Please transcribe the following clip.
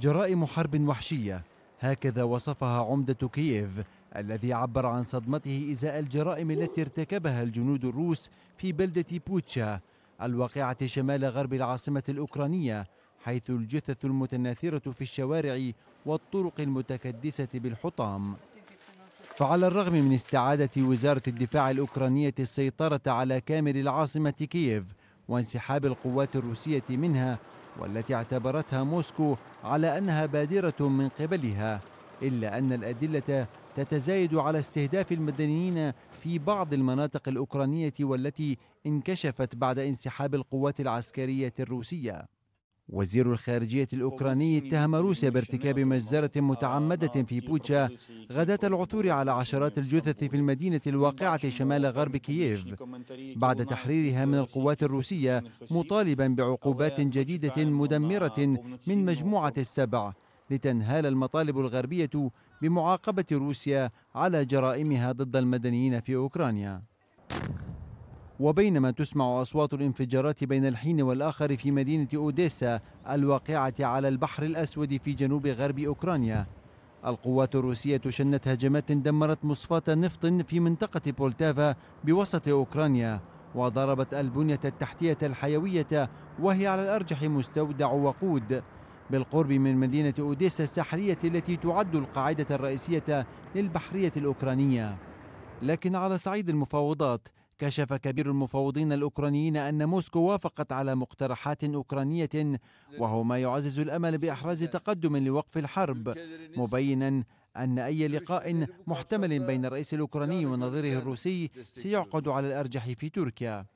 جرائم حرب وحشية هكذا وصفها عمدة كييف الذي عبر عن صدمته إزاء الجرائم التي ارتكبها الجنود الروس في بلدة بوتشا الواقعة شمال غرب العاصمة الأوكرانية حيث الجثث المتناثرة في الشوارع والطرق المتكدسة بالحطام فعلى الرغم من استعادة وزارة الدفاع الأوكرانية السيطرة على كامل العاصمة كييف وانسحاب القوات الروسية منها والتي اعتبرتها موسكو على أنها بادرة من قبلها إلا أن الأدلة تتزايد على استهداف المدنيين في بعض المناطق الأوكرانية والتي انكشفت بعد انسحاب القوات العسكرية الروسية وزير الخارجية الأوكراني اتهم روسيا بارتكاب مجزرة آه، متعمدة نعم، في بوتشا غداة العثور على عشرات الجثث في المدينة الواقعة شمال غرب كييف بعد تحريرها من القوات الروسية مطالبا بعقوبات جديدة مدمرة من مجموعة السبع لتنهال المطالب الغربية بمعاقبة روسيا على جرائمها ضد المدنيين في أوكرانيا وبينما تسمع أصوات الانفجارات بين الحين والآخر في مدينة أوديسا الواقعة على البحر الأسود في جنوب غرب أوكرانيا القوات الروسية شنت هجمات دمرت مصفاة نفط في منطقة بولتافا بوسط أوكرانيا وضربت البنية التحتية الحيوية وهي على الأرجح مستودع وقود بالقرب من مدينة أوديسا الساحلية التي تعد القاعدة الرئيسية للبحرية الأوكرانية لكن على صعيد المفاوضات كشف كبير المفوضين الأوكرانيين أن موسكو وافقت على مقترحات أوكرانية وهو ما يعزز الأمل بإحراز تقدم لوقف الحرب مبينا أن أي لقاء محتمل بين الرئيس الأوكراني ونظيره الروسي سيعقد على الأرجح في تركيا